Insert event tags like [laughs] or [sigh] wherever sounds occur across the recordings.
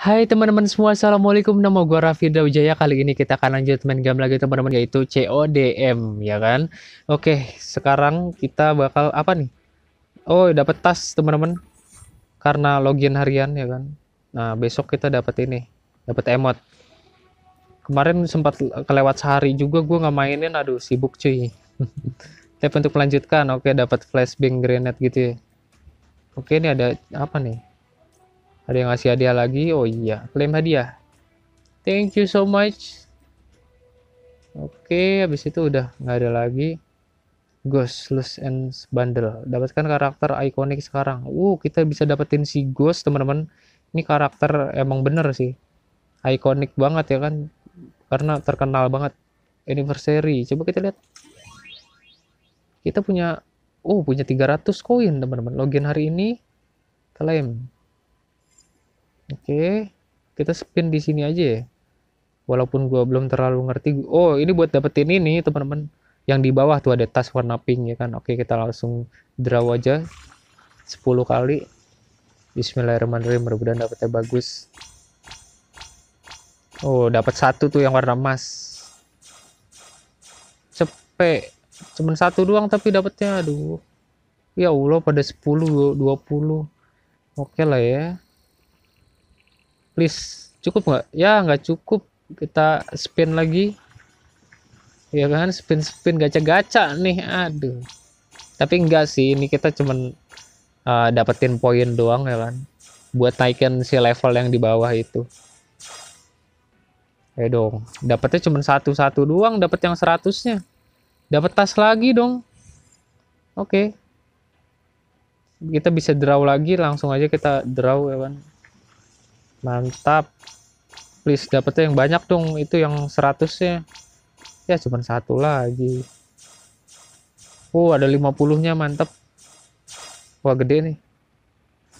Hai teman-teman semua, Assalamualaikum, nama gue Raffi Wijaya Kali ini kita akan lanjut main game lagi teman-teman, yaitu CODM, ya kan? Oke, sekarang kita bakal, apa nih? Oh, dapat tas teman-teman Karena login harian, ya kan? Nah, besok kita dapat ini, dapat emot Kemarin sempat kelewat sehari juga, gue nggak mainin, aduh sibuk cuy [laughs] Tapi untuk melanjutkan, oke dapat flashbang grenade gitu ya Oke, ini ada apa nih? Ada yang ngasih hadiah lagi? Oh iya, klaim hadiah. Thank you so much. Oke, habis itu udah nggak ada lagi. Ghost Loose and Bundle. Dapatkan karakter ikonik sekarang. Uh, kita bisa dapetin si Ghost, teman-teman. Ini karakter emang bener sih. Ikonik banget ya kan. Karena terkenal banget. Anniversary. Coba kita lihat. Kita punya oh, punya 300 koin, teman-teman. Login hari ini. Klaim. Oke, kita spin di sini aja ya. Walaupun gua belum terlalu ngerti. Oh, ini buat dapetin ini, teman-teman. Yang di bawah tuh ada tas warna pink ya kan. Oke, kita langsung draw aja 10 kali. Bismillahirrahmanirrahim, mudah-mudahan dapetnya bagus. Oh, dapat satu tuh yang warna emas. Cepet. Cuman satu doang tapi dapetnya, aduh. Ya Allah, pada 10, 20. Oke okay lah ya please cukup nggak ya nggak cukup kita spin lagi ya kan spin spin gacha gacha nih aduh tapi enggak sih ini kita cuman uh, dapetin poin doang ya kan buat naikin si level yang di bawah itu eh dong dapetnya cuma satu satu doang dapet yang seratusnya dapet tas lagi dong oke okay. kita bisa draw lagi langsung aja kita draw ya kan mantap please dapetnya yang banyak dong itu yang 100 nya ya cuma satu lagi Oh ada 50 nya mantap wah gede nih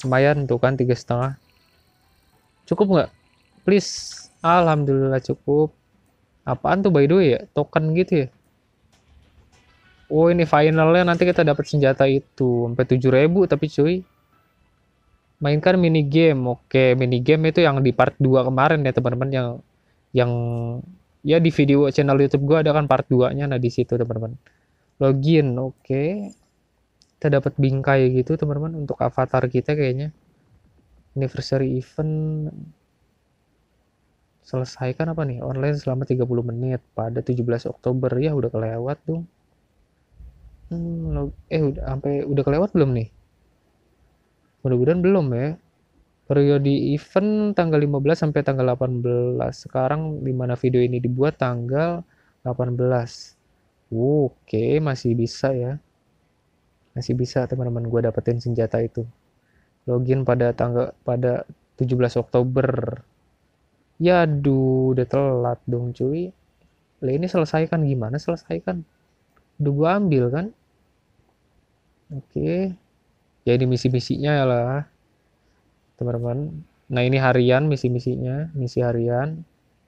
lumayan tuh kan tiga setengah cukup nggak please alhamdulillah cukup apaan tuh by the way ya token gitu ya Oh ini finalnya nanti kita dapat senjata itu sampai 7000 tapi cuy mainkan mini game. Oke, mini game itu yang di part 2 kemarin ya teman-teman yang yang ya di video channel YouTube gue ada kan part 2-nya nah di situ teman-teman. Login, oke. Kita dapat bingkai gitu teman-teman untuk avatar kita kayaknya. Anniversary event selesaikan apa nih online selama 30 menit pada 17 Oktober ya udah kelewat tuh. Hmm, eh udah sampai udah kelewat belum nih? mudah-mudahan belum ya periode event tanggal 15 sampai tanggal 18 sekarang di mana video ini dibuat tanggal 18 oke masih bisa ya masih bisa teman-teman gue dapetin senjata itu login pada tanggal pada 17 Oktober ya aduh udah telat dong cuy lah ini selesaikan gimana selesaikan udah gue ambil kan oke okay ya ini misi-misinya ya lah teman-teman nah ini harian misi-misinya misi harian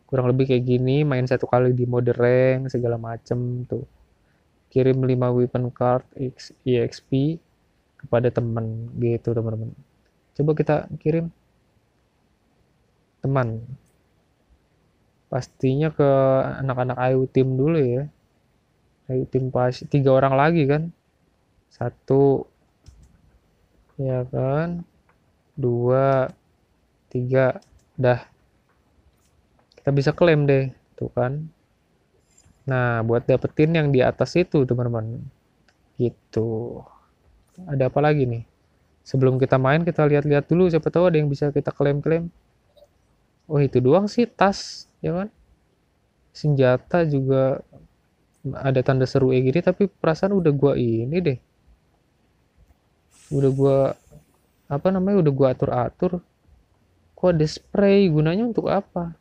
kurang lebih kayak gini main satu kali di mode rank segala macem tuh kirim 5 weapon card EXP kepada teman gitu teman-teman coba kita kirim teman pastinya ke anak-anak IU tim dulu ya IU tim pas tiga orang lagi kan satu ya kan dua tiga dah kita bisa klaim deh tuh kan nah buat dapetin yang di atas itu teman-teman gitu ada apa lagi nih sebelum kita main kita lihat-lihat dulu siapa tahu ada yang bisa kita klaim-klaim oh itu doang sih tas ya kan senjata juga ada tanda seru kayak gini tapi perasaan udah gua ini deh udah gua apa namanya udah gua atur atur kok ada spray gunanya untuk apa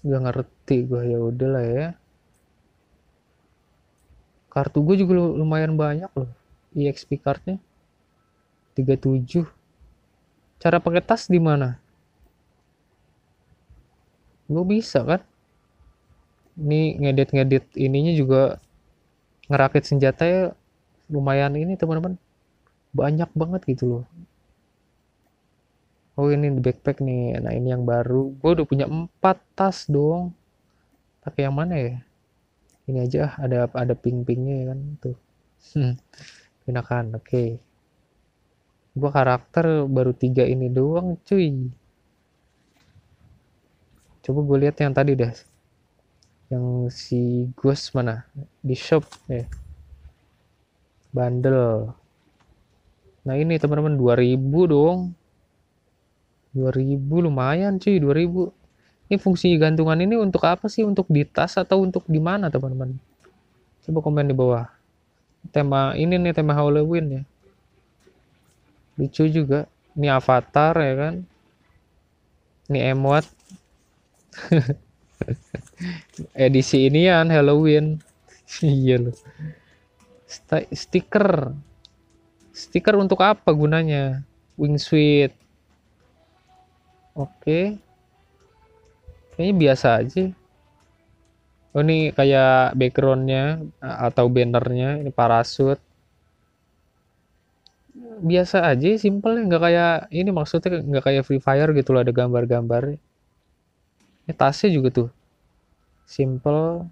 gak ngerti gua ya udahlah ya kartu gue juga lumayan banyak loh EXP cardnya 37 cara pakai tas di mana gue bisa kan ini ngedit-ngedit ininya juga ngerakit senjata ya lumayan ini teman-teman banyak banget gitu loh oh ini backpack nih nah ini yang baru gue udah punya empat tas dong pakai yang mana ya ini aja ah, ada ada ping pingnya ya kan tuh hmm. gunakan oke okay. gue karakter baru tiga ini doang cuy coba gue lihat yang tadi dah yang si Gus mana di shop ya yeah bandel nah ini teman-teman 2000 dong 2000 lumayan cuy 2000 ini fungsi gantungan ini untuk apa sih untuk di tas atau untuk di mana teman-teman coba komen di bawah tema ini nih tema Halloween ya lucu juga ini avatar ya kan ini emot [laughs] edisi ini inian Halloween [laughs] iya loh St stiker stiker untuk apa gunanya wingsuit oke okay. ini biasa aja oh ini kayak backgroundnya eh, atau bannernya ini parasut biasa aja simple nggak kayak ini maksudnya nggak kayak free fire gitu loh ada gambar-gambar ini tasnya juga tuh simple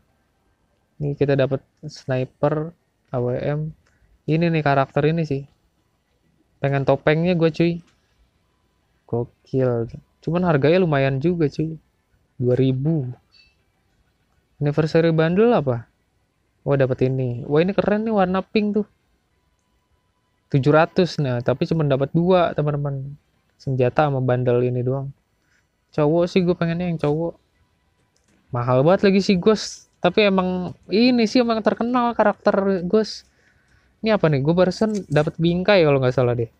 ini kita dapat sniper AWM ini nih karakter ini sih pengen topengnya gue cuy gokil cuman harganya lumayan juga cuy 2000 anniversary bundle apa wah dapat ini wah ini keren nih warna pink tuh 700 nah tapi cuma dapat dua teman-teman senjata sama bandel ini doang cowok sih gue pengennya yang cowok mahal banget lagi sih ghost tapi emang ini sih emang terkenal karakter gus. ini apa nih gue barusan dapat bingkai kalau nggak salah deh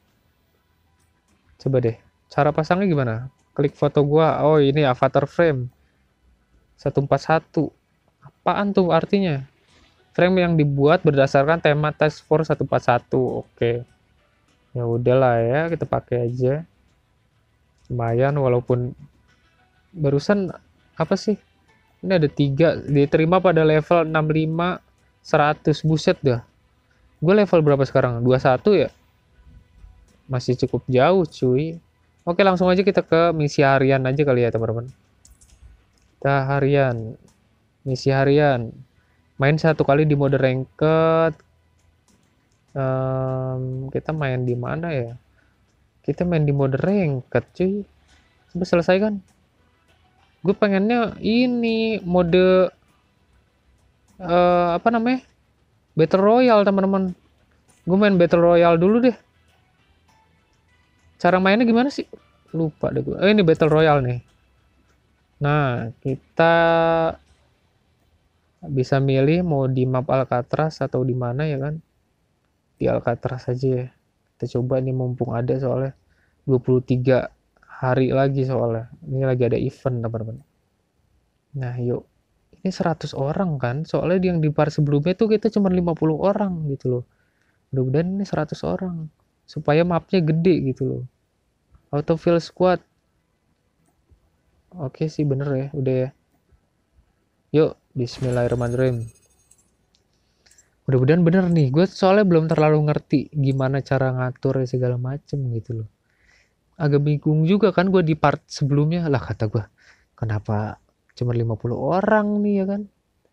coba deh cara pasangnya gimana klik foto gue oh ini avatar frame 141 apaan tuh artinya frame yang dibuat berdasarkan tema Task Force 141 oke ya udahlah ya kita pakai aja lumayan walaupun barusan apa sih ini ada tiga diterima pada level 65 100 buset dah gue level berapa sekarang 21 ya masih cukup jauh cuy oke langsung aja kita ke misi harian aja kali ya teman-teman kita harian misi harian main satu kali di mode ranked um, kita main di mana ya kita main di mode ranked cuy sudah selesai kan gue pengennya ini mode uh, apa namanya battle royal teman-teman gue main battle royal dulu deh cara mainnya gimana sih lupa deh gue oh, ini battle royal nih nah kita bisa milih mau di map Alcatraz atau di mana ya kan di Alcatraz aja ya kita coba ini mumpung ada soalnya 23 hari lagi soalnya ini lagi ada event teman-teman nah yuk ini 100 orang kan soalnya yang di par sebelumnya tuh kita cuma 50 orang gitu loh mudah-mudahan ini 100 orang supaya mapnya gede gitu loh autofill squad oke sih bener ya udah ya yuk bismillahirrahmanirrahim mudah-mudahan bener nih gue soalnya belum terlalu ngerti gimana cara ngatur segala macem gitu loh agak bingung juga kan gue di part sebelumnya lah kata gue kenapa cuma 50 orang nih ya kan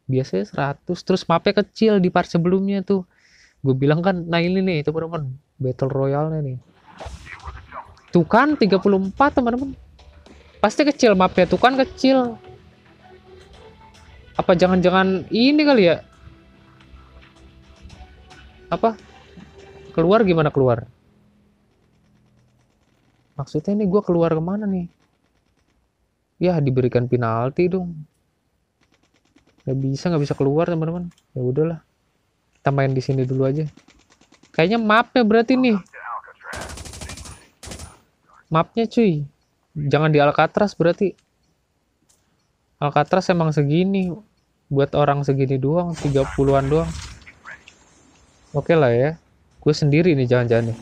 biasanya 100 terus mapnya kecil di part sebelumnya tuh gue bilang kan nah ini nih teman-teman battle royale nih tuh kan 34 teman-teman pasti kecil mapnya tuh kan kecil apa jangan-jangan ini kali ya apa keluar gimana keluar maksudnya ini gue keluar kemana nih ya diberikan penalti dong nggak bisa nggak bisa keluar teman-teman ya udahlah kita main di sini dulu aja kayaknya mapnya berarti nih mapnya cuy jangan di Alcatraz berarti Alcatraz emang segini buat orang segini doang 30-an doang oke okay lah ya gue sendiri nih jangan-jangan nih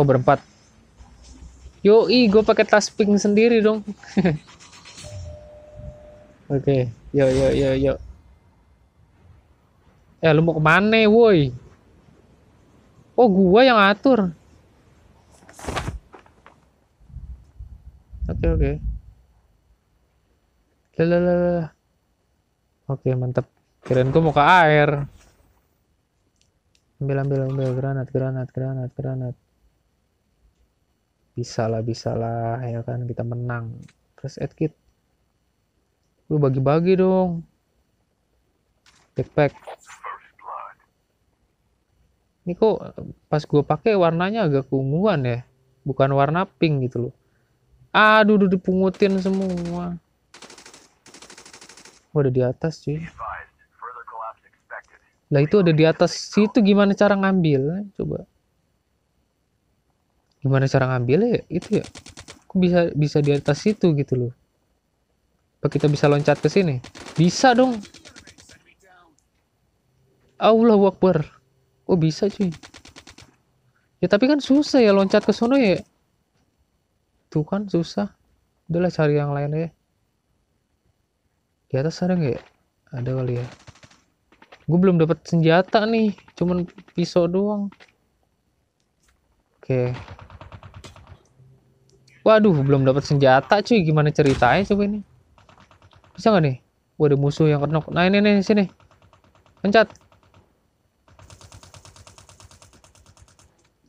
oh berempat Yoi, gue pakai tas pink sendiri dong. [laughs] Oke, okay. yo yo yo yo. Eh, lu mau kemana, woi? Oh, gua yang atur. Oke, okay, oke. Okay. Oke, okay, mantap. Keren gua mau ke air. Ambil, ambil, ambil. Granat, granat, granat, granat bisa lah bisa lah ya kan kita menang terus Edkit lu bagi-bagi dong backpack ini kok pas gue pakai warnanya agak keunguan ya bukan warna pink gitu loh aduh udah dipungutin semua oh, ada di atas sih lah itu ada di atas situ gimana cara ngambil coba gimana cara ngambilnya ya, itu ya aku bisa bisa di atas situ gitu loh apa kita bisa loncat ke sini bisa dong Allah wakbar, oh bisa cuy ya tapi kan susah ya loncat ke sana ya tuh kan susah udahlah cari yang lain ya di atas ada nggak ya ada kali ya gue belum dapat senjata nih cuman pisau doang oke Waduh, belum dapat senjata cuy. Gimana ceritanya coba ini? Bisa nggak nih? Wah, ada musuh yang kena. Nah, ini nih sini. Pencet.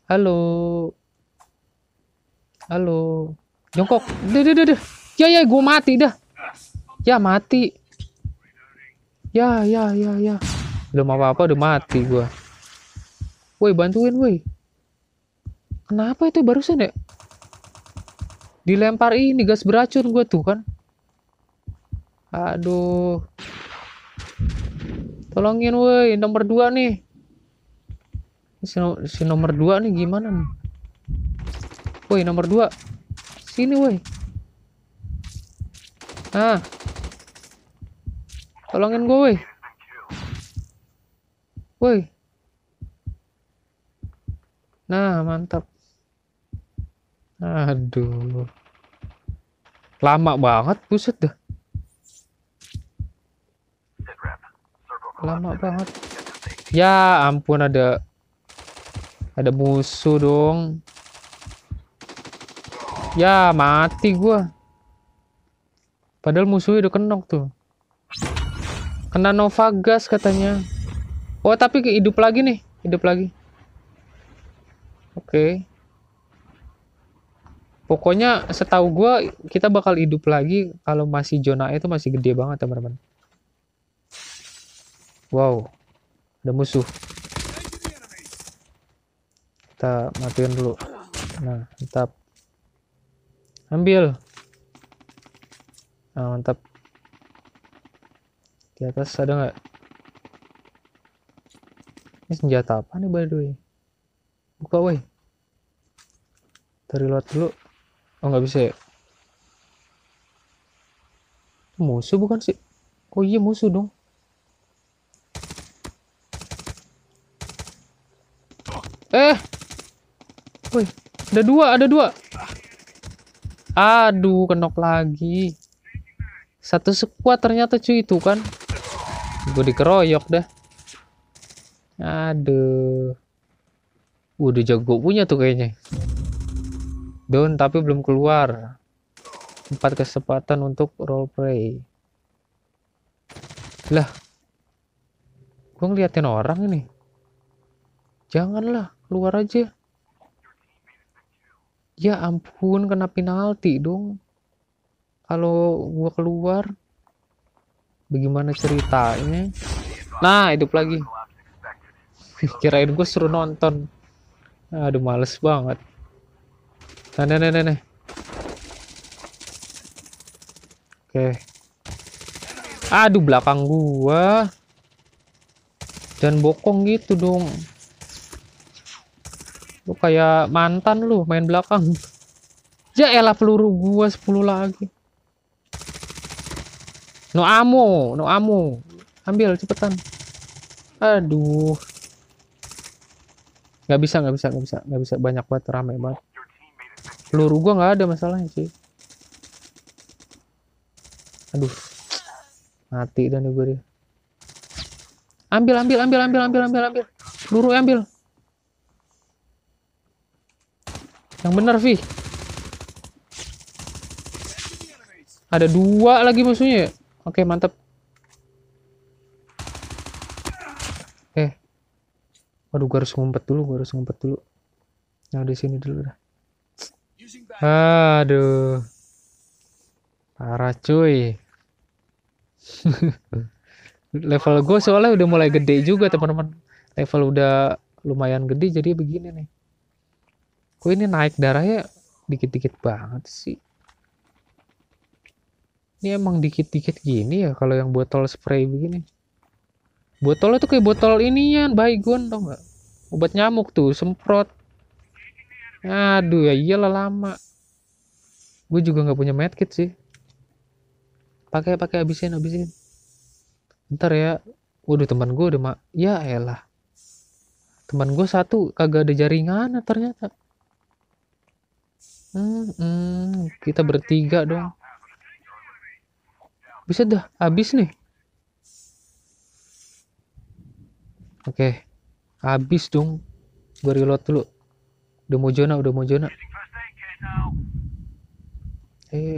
Halo. Halo. Jongkok. Duh, duh, duh, duh. Ya, ya, gue mati dah. Ya, mati. Ya, ya, ya, ya. Belum apa-apa udah mati gue. Woi, bantuin, woi. Kenapa itu barusan ya? dilempar ini gas beracun gue tuh kan aduh tolongin woi nomor dua nih si, no si nomor dua nih gimana nih woi nomor dua sini woi ah tolongin gue woi woi nah mantap aduh Lama banget, buset dah. Lama banget. Ya ampun ada ada musuh dong. Ya mati gua. Padahal musuhnya udah kenok tuh. Kena Nova gas katanya. Oh, tapi hidup lagi nih, hidup lagi. Oke. Okay pokoknya setahu gue kita bakal hidup lagi kalau masih zona itu masih gede banget teman-teman wow ada musuh kita matiin dulu nah mantap ambil nah mantap di atas ada nggak ini senjata apa nih by the way buka woi terlihat reload dulu Oh nggak bisa ya? Musuh bukan sih? Oh iya musuh dong. Eh. Woi, ada dua, ada dua. Aduh, kenok lagi. Satu sekuat ternyata cuy itu kan. Gue dikeroyok dah. Aduh. Udah jago punya tuh kayaknya. Don tapi belum keluar. Empat kesempatan untuk roleplay. Lah. Gue ngeliatin orang ini. Janganlah, keluar aja. Ya ampun, kena penalti dong. Kalau gue keluar, bagaimana ceritanya? Nah, hidup lagi. Kirain gue suruh nonton. Aduh, males banget. Nah, nih, nih, nih, nih. Oke. Aduh, belakang gua. Dan bokong gitu dong. Lu kayak mantan lu main belakang. Ya elah peluru gua 10 lagi. No amo, no amo. Ambil cepetan. Aduh. Gak bisa, gak bisa, gak bisa, gak bisa banyak banget, rame banget peluru gua nggak ada masalahnya sih aduh mati dan gue dia ambil ambil ambil ambil ambil ambil ambil peluru ambil yang benar Vi ada dua lagi musuhnya oke mantap eh waduh gue harus ngumpet dulu gue harus ngumpet dulu nah di sini dulu dah Aduh. Parah cuy. [laughs] Level gue soalnya udah mulai gede juga teman-teman. Level udah lumayan gede jadi begini nih. Kok ini naik darahnya dikit-dikit banget sih. Ini emang dikit-dikit gini ya kalau yang botol spray begini. Botolnya tuh kayak botol inian, baygon tau nggak? Obat nyamuk tuh, semprot. Aduh ya iyalah lama gue juga nggak punya medkit sih pakai pakai habisin habisin ntar ya waduh teman gue udah mak ya elah teman gue satu kagak ada jaringan ternyata hmm, hmm, kita bertiga dong bisa dah habis nih oke okay. habis dong gue reload dulu udah mau jona udah mau jona eh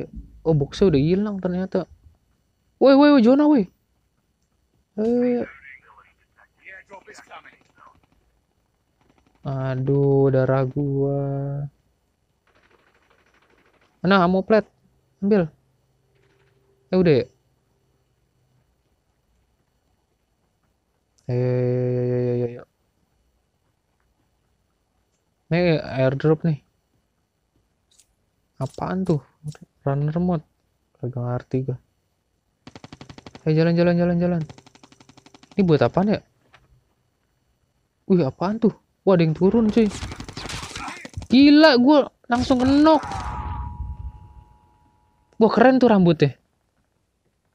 oh boxnya udah hilang ternyata woi woi woi Jonah woi eh aduh darah gua mana ammo plat ambil eh udah ya? eh ya, ya, ya, ya. airdrop nih apaan tuh runner mode kagak ngerti gue eh jalan jalan jalan jalan ini buat apaan ya wih apaan tuh wah ada yang turun cuy gila gue langsung kenok wah keren tuh rambutnya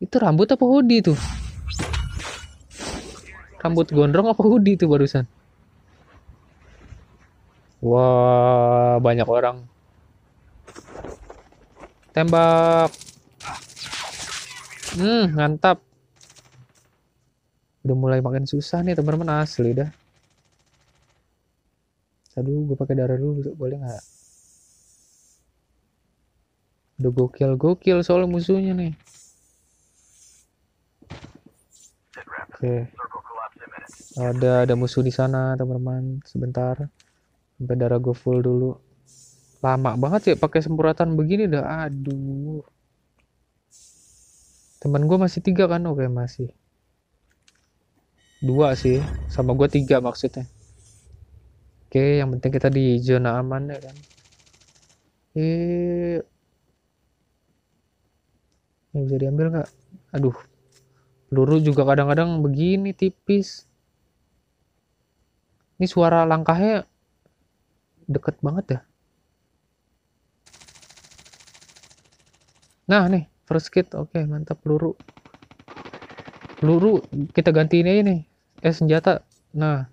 itu rambut apa hoodie tuh rambut gondrong apa hoodie tuh barusan wah banyak orang Tembak. Hmm, mantap. Udah mulai makin susah nih teman-teman asli dah. Aduh, gue pakai darah dulu boleh nggak? Udah gokil-gokil soal musuhnya nih. Oke. Okay. Ada ada musuh di sana, teman-teman. Sebentar. Sampai darah gue full dulu lama banget sih ya pakai semburatan begini dah aduh teman gue masih tiga kan oke masih dua sih sama gue tiga maksudnya oke yang penting kita di zona aman ya kan eh ini bisa diambil nggak aduh peluru juga kadang-kadang begini tipis ini suara langkahnya deket banget ya nah nih first kit oke okay, mantap peluru peluru kita ganti ini nih eh senjata nah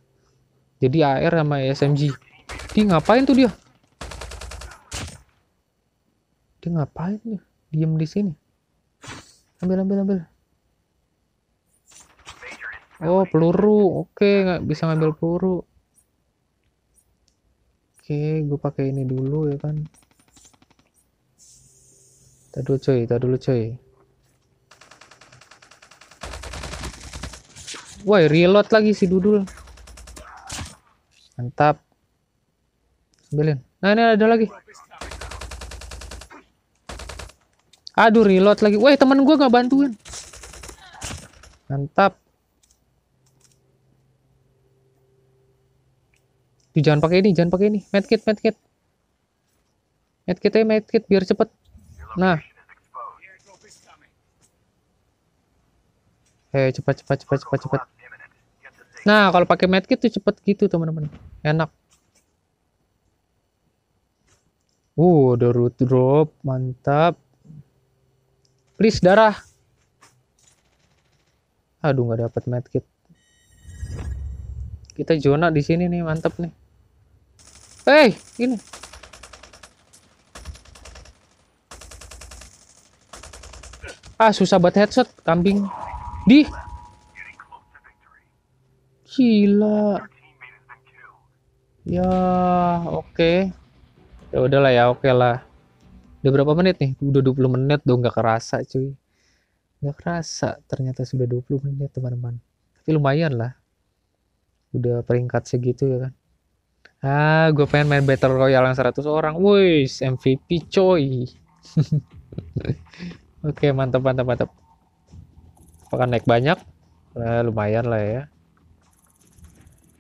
jadi AR sama SMG dia ngapain tuh dia dia ngapain dia Diam di sini ambil ambil ambil oh peluru oke okay, nggak bisa ngambil peluru oke okay, gue pakai ini dulu ya kan kita dulu cuy, kita dulu cuy. Woi, reload lagi si Dudul. Mantap. Ambilin. Nah, ini ada lagi. Aduh, reload lagi. Woi, teman gua nggak bantuin. Mantap. jangan pakai ini, jangan pakai ini. Medkit, medkit. Medkit aja, medkit biar cepet. Nah. Hei, cepat cepat cepat cepat cepat. Nah, kalau pakai medkit tuh cepet gitu, teman-teman. Enak. Uh, ada root drop, mantap. Please darah. Aduh, nggak dapat medkit. Kita zona di sini nih, mantap nih. Hei, ini. Ah, susah buat headshot, kambing. Di. Gila. Ya, oke. Okay. Ya udahlah ya, oke okay lah. Udah berapa menit nih? Udah 20 menit dong, nggak kerasa cuy. Nggak kerasa, ternyata sudah 20 menit teman-teman. Tapi lumayan lah. Udah peringkat segitu ya kan. Ah, gue pengen main Battle Royale yang 100 orang. woi MVP coy. [laughs] Oke, mantap, mantap, mantap. Apakah naik banyak? Nah, lumayan lah ya.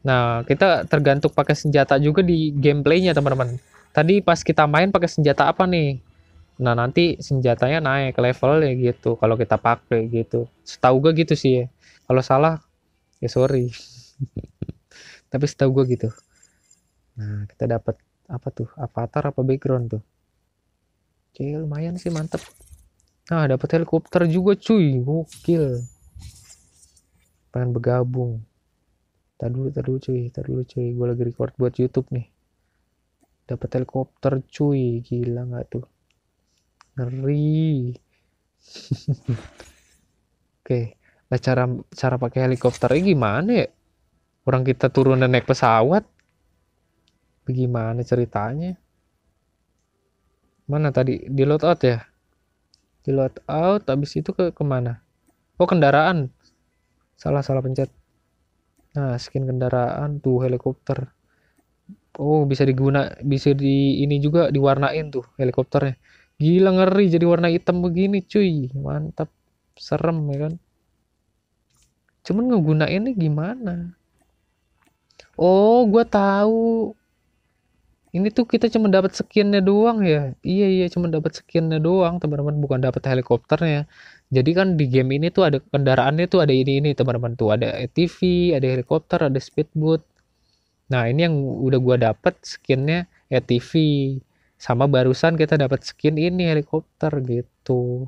Nah, kita tergantung pakai senjata juga di gameplaynya, teman-teman. Tadi pas kita main pakai senjata apa nih? Nah, nanti senjatanya naik level ya gitu kalau kita pakai gitu. Setahu gue gitu sih ya. Kalau salah, ya sorry. [laughs] Tapi setahu gue gitu. Nah, kita dapat apa tuh? Avatar apa background tuh? Oke, lumayan sih mantep. Nah, dapat helikopter juga cuy. Gokil. Pengen bergabung. Tar dulu, dulu cuy, tar dulu cuy. Gue lagi record buat YouTube nih. Dapat helikopter cuy. Gila nggak tuh? Ngeri. [laughs] Oke. Okay. Nah, cara cara pakai ini gimana ya? Orang kita turun dan naik pesawat. Bagaimana ceritanya? Mana tadi di loadout ya? di load out habis itu ke kemana oh kendaraan salah salah pencet nah skin kendaraan tuh helikopter oh bisa diguna bisa di ini juga diwarnain tuh helikopternya gila ngeri jadi warna hitam begini cuy mantap serem ya kan cuman ngegunainnya gimana oh gue tahu ini tuh kita cuma dapat skinnya doang ya iya iya cuma dapat skinnya doang teman-teman bukan dapat helikopternya jadi kan di game ini tuh ada kendaraannya tuh ada ini ini teman-teman tuh ada ATV e ada helikopter ada speedboat nah ini yang udah gua dapat skinnya ATV e sama barusan kita dapat skin ini helikopter gitu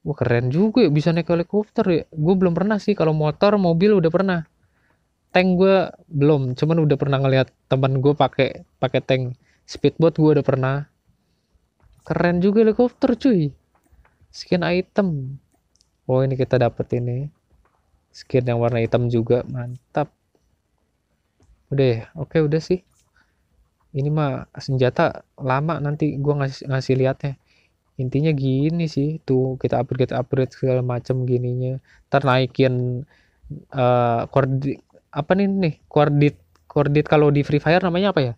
Wah keren juga ya bisa naik helikopter ya. Gue belum pernah sih kalau motor, mobil udah pernah tank gue belum cuman udah pernah ngeliat teman gue pakai pakai tank speedboat gue udah pernah keren juga helikopter cuy skin item oh ini kita dapet ini skin yang warna hitam juga mantap udah ya oke udah sih ini mah senjata lama nanti gue ngasih ngasih liatnya intinya gini sih tuh kita upgrade upgrade segala macam gininya ntar naikin uh, apa nih nih koordinat koordinat kalau di Free Fire namanya apa ya?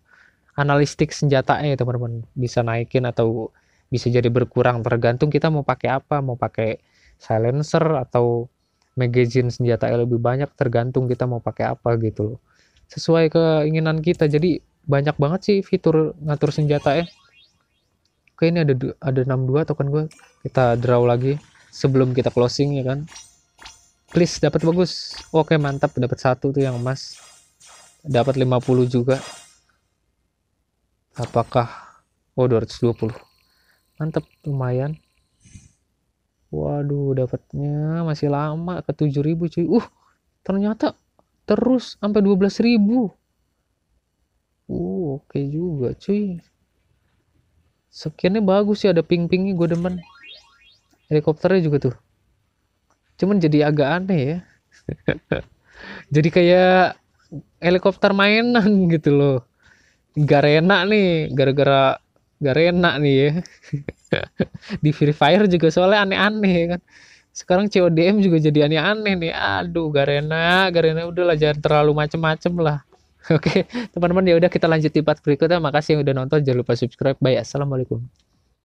Analistik senjatanya ya teman-teman bisa naikin atau bisa jadi berkurang tergantung kita mau pakai apa, mau pakai silencer atau magazine senjata yang lebih banyak tergantung kita mau pakai apa gitu loh. Sesuai keinginan kita. Jadi banyak banget sih fitur ngatur senjata ya. Oke ini ada ada 62 token gue. Kita draw lagi sebelum kita closing ya kan. Please dapat bagus. Oke, mantap dapat satu tuh yang emas. Dapat 50 juga. Apakah oh 220. Mantap, lumayan. Waduh, dapatnya masih lama ke 7000 cuy. Uh, ternyata terus sampai 12000. Uh, oke okay juga cuy. Sekiannya bagus sih ya, ada ping-pingnya gue demen. Helikopternya juga tuh cuman jadi agak aneh ya [laughs] jadi kayak helikopter mainan [laughs] gitu loh garena nih gara-gara garena nih ya [laughs] di Free Fire juga soalnya aneh-aneh kan sekarang CODM juga jadi aneh-aneh nih aduh Garena Garena udahlah jangan terlalu macem-macem lah oke teman-teman ya udah kita lanjut di part berikutnya makasih yang udah nonton jangan lupa subscribe bye assalamualaikum